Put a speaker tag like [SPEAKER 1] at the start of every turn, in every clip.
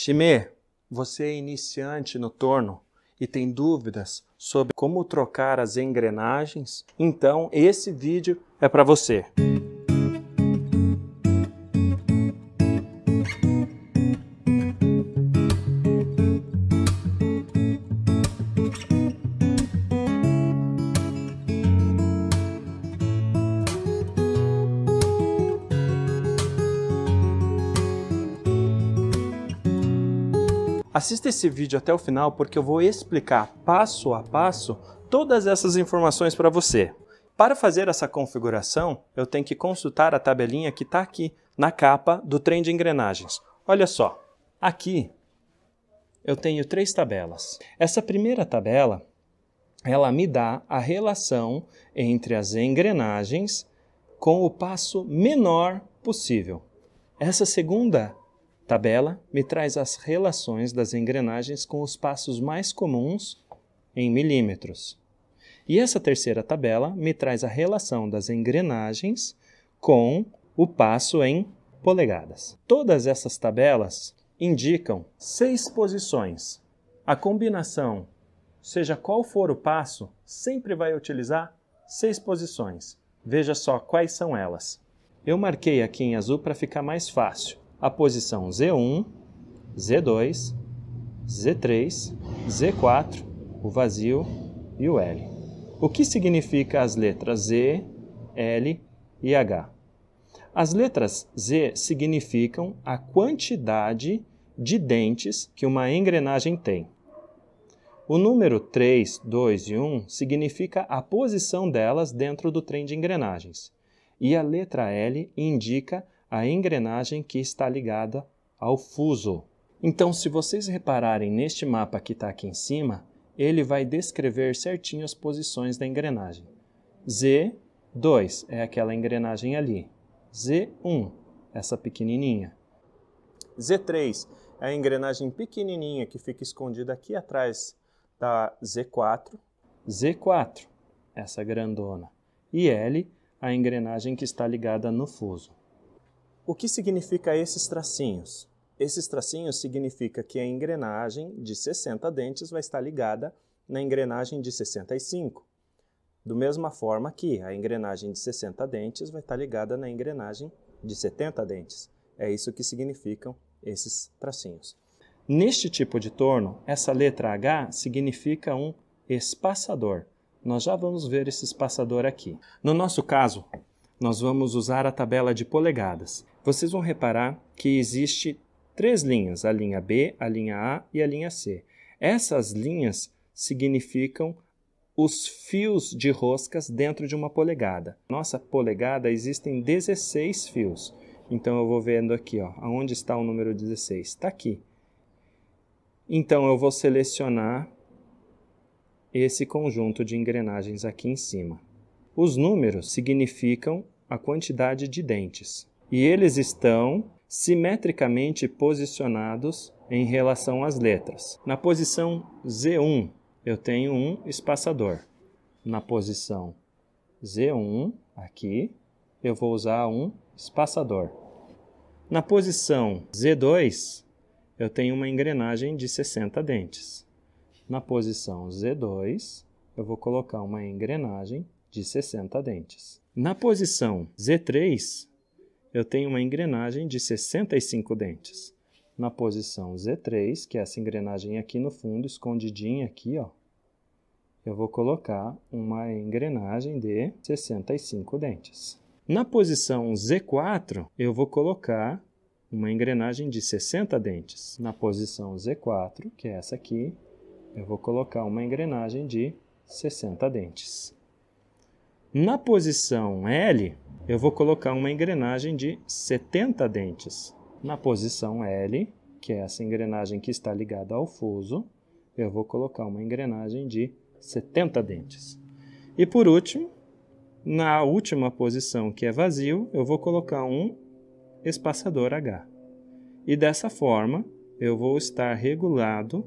[SPEAKER 1] Time, você é iniciante no torno e tem dúvidas sobre como trocar as engrenagens? Então, esse vídeo é para você. Assista esse vídeo até o final porque eu vou explicar passo a passo todas essas informações para você. Para fazer essa configuração, eu tenho que consultar a tabelinha que está aqui na capa do trem de engrenagens. Olha só, aqui eu tenho três tabelas. Essa primeira tabela, ela me dá a relação entre as engrenagens com o passo menor possível. Essa segunda Tabela me traz as relações das engrenagens com os passos mais comuns em milímetros. E essa terceira tabela me traz a relação das engrenagens com o passo em polegadas. Todas essas tabelas indicam seis posições. A combinação, seja qual for o passo, sempre vai utilizar seis posições. Veja só quais são elas. Eu marquei aqui em azul para ficar mais fácil a posição Z1, Z2, Z3, Z4, o vazio e o L. O que significa as letras Z, L e H? As letras Z significam a quantidade de dentes que uma engrenagem tem. O número 3, 2 e 1 significa a posição delas dentro do trem de engrenagens. E a letra L indica a engrenagem que está ligada ao fuso. Então, se vocês repararem neste mapa que está aqui em cima, ele vai descrever certinho as posições da engrenagem. Z2 é aquela engrenagem ali. Z1, essa pequenininha. Z3 é a engrenagem pequenininha que fica escondida aqui atrás da Z4. Z4, essa grandona. E L, a engrenagem que está ligada no fuso. O que significa esses tracinhos? Esses tracinhos significa que a engrenagem de 60 dentes vai estar ligada na engrenagem de 65. Do mesma forma que a engrenagem de 60 dentes vai estar ligada na engrenagem de 70 dentes. É isso que significam esses tracinhos. Neste tipo de torno, essa letra H significa um espaçador. Nós já vamos ver esse espaçador aqui. No nosso caso, nós vamos usar a tabela de polegadas vocês vão reparar que existe três linhas, a linha B, a linha A e a linha C. Essas linhas significam os fios de roscas dentro de uma polegada. Nossa polegada existem 16 fios. Então eu vou vendo aqui, ó, aonde está o número 16? Está aqui. Então eu vou selecionar esse conjunto de engrenagens aqui em cima. Os números significam a quantidade de dentes e eles estão simetricamente posicionados em relação às letras. Na posição Z1, eu tenho um espaçador. Na posição Z1, aqui, eu vou usar um espaçador. Na posição Z2, eu tenho uma engrenagem de 60 dentes. Na posição Z2, eu vou colocar uma engrenagem de 60 dentes. Na posição Z3, eu tenho uma engrenagem de 65 dentes. Na posição Z3, que é essa engrenagem aqui no fundo, escondidinha aqui, ó, eu vou colocar uma engrenagem de 65 dentes. Na posição Z4, eu vou colocar uma engrenagem de 60 dentes. Na posição Z4, que é essa aqui, eu vou colocar uma engrenagem de 60 dentes. Na posição L, eu vou colocar uma engrenagem de 70 dentes. Na posição L, que é essa engrenagem que está ligada ao fuso, eu vou colocar uma engrenagem de 70 dentes. E por último, na última posição, que é vazio, eu vou colocar um espaçador H. E dessa forma, eu vou estar regulado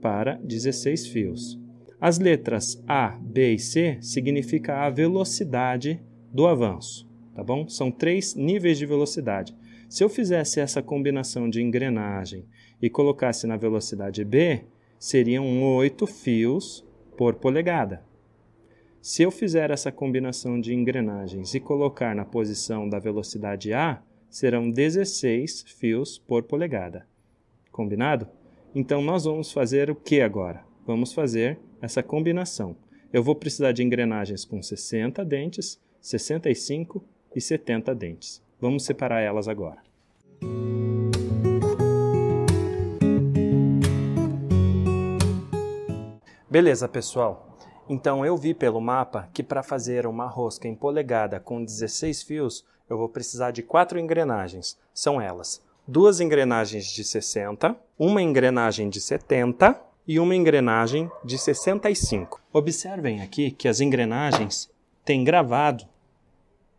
[SPEAKER 1] para 16 fios. As letras A, B e C significa a velocidade do avanço, tá bom? São três níveis de velocidade. Se eu fizesse essa combinação de engrenagem e colocasse na velocidade B, seriam oito fios por polegada. Se eu fizer essa combinação de engrenagens e colocar na posição da velocidade A, serão 16 fios por polegada. Combinado? Então nós vamos fazer o que agora? Vamos fazer essa combinação. Eu vou precisar de engrenagens com 60 dentes, 65 e 70 dentes. Vamos separar elas agora. Beleza, pessoal. Então eu vi pelo mapa que para fazer uma rosca em polegada com 16 fios, eu vou precisar de quatro engrenagens. São elas: duas engrenagens de 60, uma engrenagem de 70 e uma engrenagem de 65. Observem aqui que as engrenagens têm gravado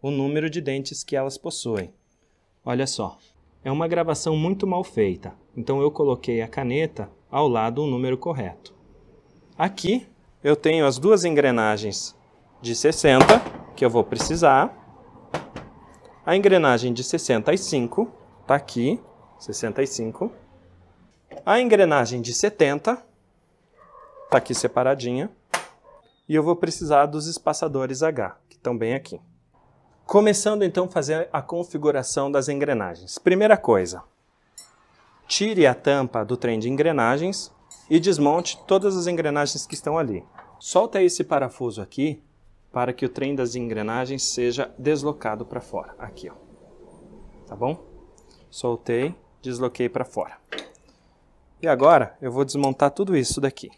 [SPEAKER 1] o número de dentes que elas possuem. Olha só, é uma gravação muito mal feita, então eu coloquei a caneta ao lado o número correto. Aqui eu tenho as duas engrenagens de 60, que eu vou precisar. A engrenagem de 65 está aqui, 65. A engrenagem de 70 está aqui separadinha. E eu vou precisar dos espaçadores H, que estão bem aqui. Começando então a fazer a configuração das engrenagens. Primeira coisa, tire a tampa do trem de engrenagens e desmonte todas as engrenagens que estão ali. Solta esse parafuso aqui para que o trem das engrenagens seja deslocado para fora. Aqui, ó. Tá bom? Soltei, desloquei para fora. E agora eu vou desmontar tudo isso daqui.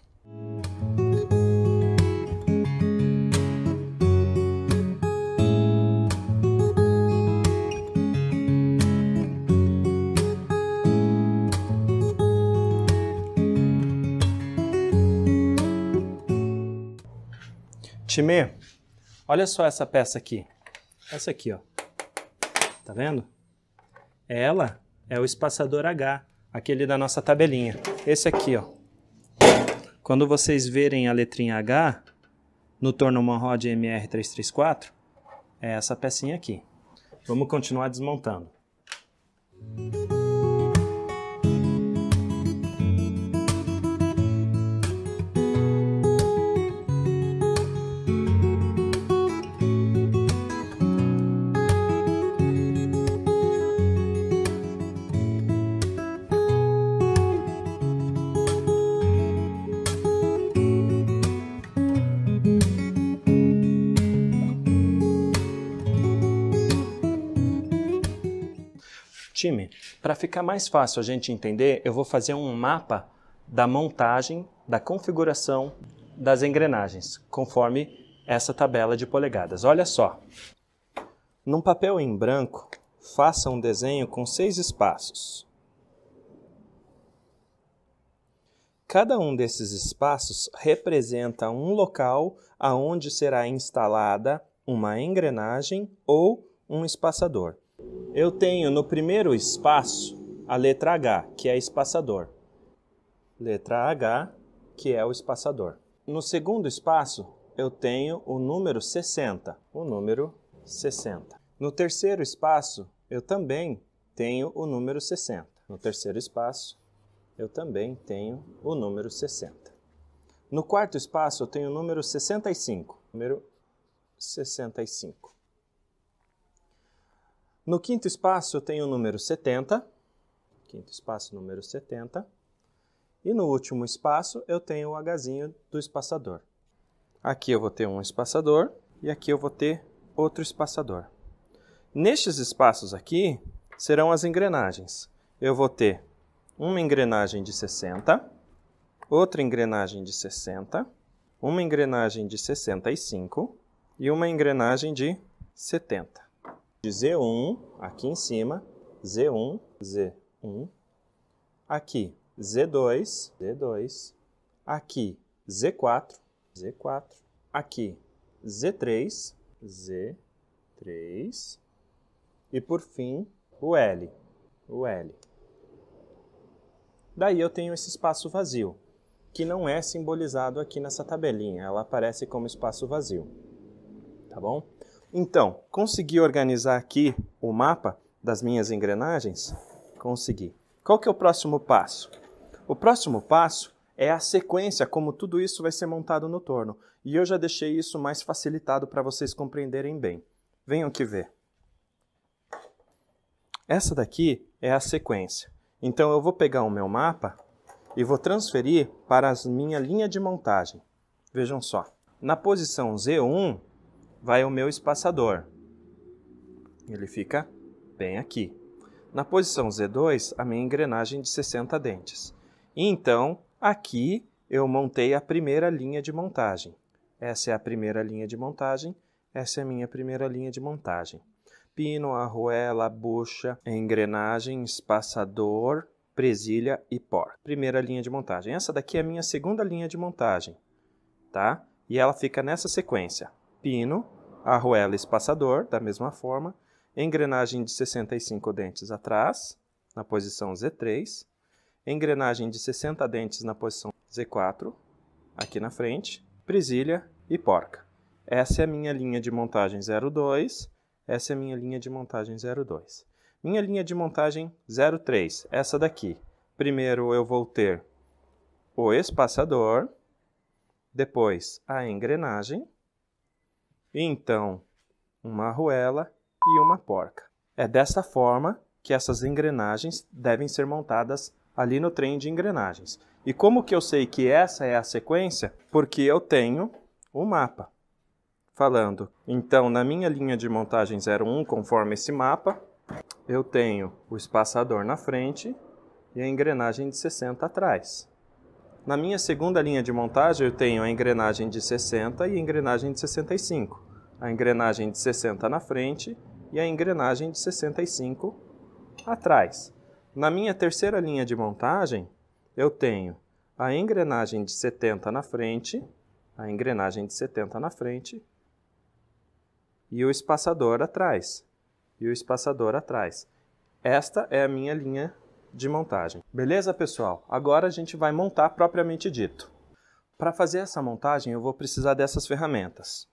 [SPEAKER 1] Timê, olha só essa peça aqui. Essa aqui, ó. Tá vendo? Ela é o espaçador H, aquele da nossa tabelinha. Esse aqui, ó. Quando vocês verem a letrinha H no torno Manrod MR334, é essa pecinha aqui. Vamos continuar desmontando. time. Para ficar mais fácil a gente entender, eu vou fazer um mapa da montagem, da configuração das engrenagens, conforme essa tabela de polegadas. Olha só. Num papel em branco, faça um desenho com seis espaços. Cada um desses espaços representa um local aonde será instalada uma engrenagem ou um espaçador eu tenho no primeiro espaço a letra H, que é espaçador. Letra H, que é o espaçador. No segundo espaço, eu tenho o número 60, o número 60. No terceiro espaço, eu também tenho o número 60. No terceiro espaço, eu também tenho o número 60. No quarto espaço, eu tenho o número 65, número 65. No quinto espaço eu tenho o número 70, quinto espaço número 70, e no último espaço eu tenho o hzinho do espaçador. Aqui eu vou ter um espaçador e aqui eu vou ter outro espaçador. Nestes espaços aqui serão as engrenagens. Eu vou ter uma engrenagem de 60, outra engrenagem de 60, uma engrenagem de 65 e uma engrenagem de 70 de Z1 aqui em cima, Z1, Z1, aqui Z2, Z2, aqui Z4, Z4, aqui Z3, Z3, e por fim o L, o L. Daí eu tenho esse espaço vazio, que não é simbolizado aqui nessa tabelinha, ela aparece como espaço vazio, tá bom? Então, consegui organizar aqui o mapa das minhas engrenagens? Consegui. Qual que é o próximo passo? O próximo passo é a sequência como tudo isso vai ser montado no torno. E eu já deixei isso mais facilitado para vocês compreenderem bem. Venham que ver. Essa daqui é a sequência. Então eu vou pegar o meu mapa e vou transferir para a minha linha de montagem. Vejam só. Na posição Z1, vai o meu espaçador. Ele fica bem aqui. Na posição Z2, a minha engrenagem de 60 dentes. E então, aqui eu montei a primeira linha de montagem. Essa é a primeira linha de montagem, essa é a minha primeira linha de montagem. Pino, arruela, bucha, engrenagem, espaçador, presilha e por. Primeira linha de montagem. Essa daqui é a minha segunda linha de montagem, tá? E ela fica nessa sequência pino, arruela espaçador, da mesma forma, engrenagem de 65 dentes atrás, na posição Z3, engrenagem de 60 dentes na posição Z4, aqui na frente, presilha e porca. Essa é a minha linha de montagem 02, essa é a minha linha de montagem 02. Minha linha de montagem 03, essa daqui. Primeiro eu vou ter o espaçador, depois a engrenagem, então, uma arruela e uma porca. É dessa forma que essas engrenagens devem ser montadas ali no trem de engrenagens. E como que eu sei que essa é a sequência? Porque eu tenho o um mapa falando. Então, na minha linha de montagem 01, conforme esse mapa, eu tenho o espaçador na frente e a engrenagem de 60 atrás. Na minha segunda linha de montagem, eu tenho a engrenagem de 60 e a engrenagem de 65 a engrenagem de 60 na frente e a engrenagem de 65 atrás. Na minha terceira linha de montagem, eu tenho a engrenagem de 70 na frente, a engrenagem de 70 na frente e o espaçador atrás. E o espaçador atrás. Esta é a minha linha de montagem. Beleza, pessoal? Agora a gente vai montar propriamente dito. Para fazer essa montagem, eu vou precisar dessas ferramentas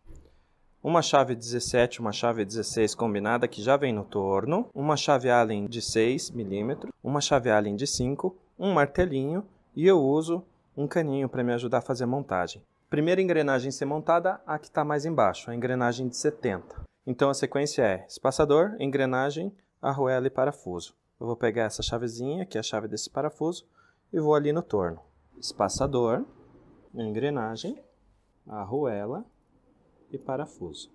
[SPEAKER 1] uma chave 17, uma chave 16 combinada que já vem no torno, uma chave Allen de 6 milímetros, uma chave Allen de 5, um martelinho e eu uso um caninho para me ajudar a fazer a montagem. Primeira engrenagem ser montada, a que está mais embaixo, a engrenagem de 70. Então a sequência é espaçador, engrenagem, arruela e parafuso. Eu vou pegar essa chavezinha, que é a chave desse parafuso, e vou ali no torno. Espaçador, engrenagem, arruela e parafuso.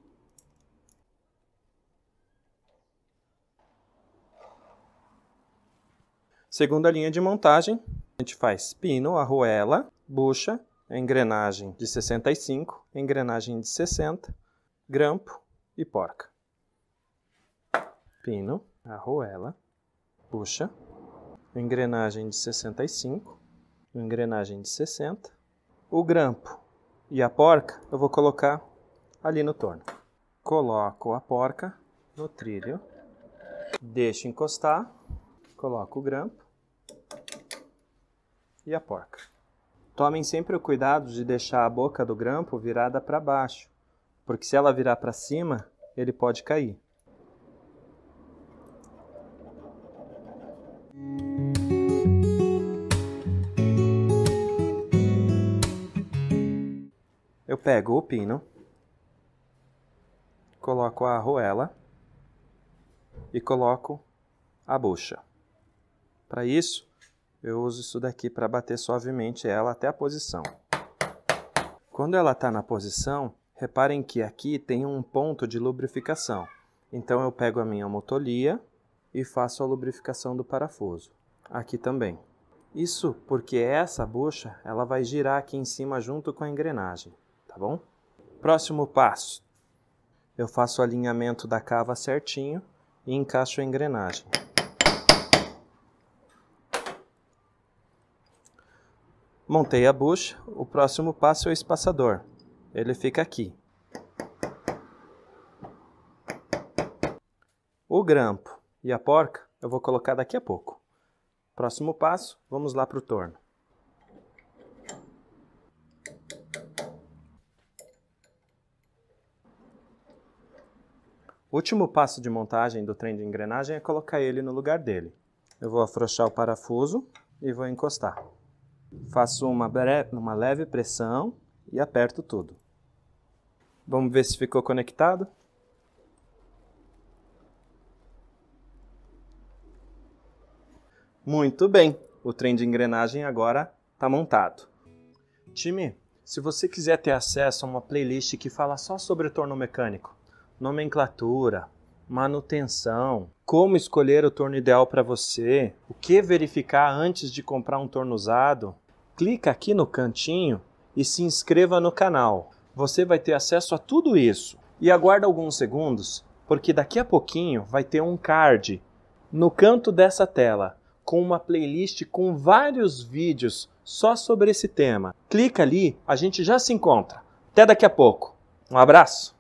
[SPEAKER 1] Segunda linha de montagem, a gente faz pino, arruela, bucha, engrenagem de 65, engrenagem de 60, grampo e porca. Pino, arruela, bucha, engrenagem de 65, engrenagem de 60. O grampo e a porca eu vou colocar ali no torno. Coloco a porca no trilho, deixo encostar, coloco o grampo e a porca. Tomem sempre o cuidado de deixar a boca do grampo virada para baixo, porque se ela virar para cima, ele pode cair. Eu pego o pino coloco a arruela e coloco a bucha. Para isso, eu uso isso daqui para bater suavemente ela até a posição. Quando ela está na posição, reparem que aqui tem um ponto de lubrificação. Então eu pego a minha motolia e faço a lubrificação do parafuso. Aqui também. Isso porque essa bucha ela vai girar aqui em cima junto com a engrenagem, tá bom? Próximo passo, eu faço o alinhamento da cava certinho e encaixo a engrenagem. Montei a bucha, o próximo passo é o espaçador. Ele fica aqui. O grampo e a porca eu vou colocar daqui a pouco. Próximo passo, vamos lá para o torno. O último passo de montagem do trem de engrenagem é colocar ele no lugar dele. Eu vou afrouxar o parafuso e vou encostar. Faço uma, uma leve pressão e aperto tudo. Vamos ver se ficou conectado? Muito bem, o trem de engrenagem agora está montado. Time, se você quiser ter acesso a uma playlist que fala só sobre o torno mecânico, nomenclatura, manutenção, como escolher o torno ideal para você, o que verificar antes de comprar um torno usado, clica aqui no cantinho e se inscreva no canal. Você vai ter acesso a tudo isso. E aguarda alguns segundos, porque daqui a pouquinho vai ter um card no canto dessa tela com uma playlist com vários vídeos só sobre esse tema. Clica ali, a gente já se encontra. Até daqui a pouco. Um abraço!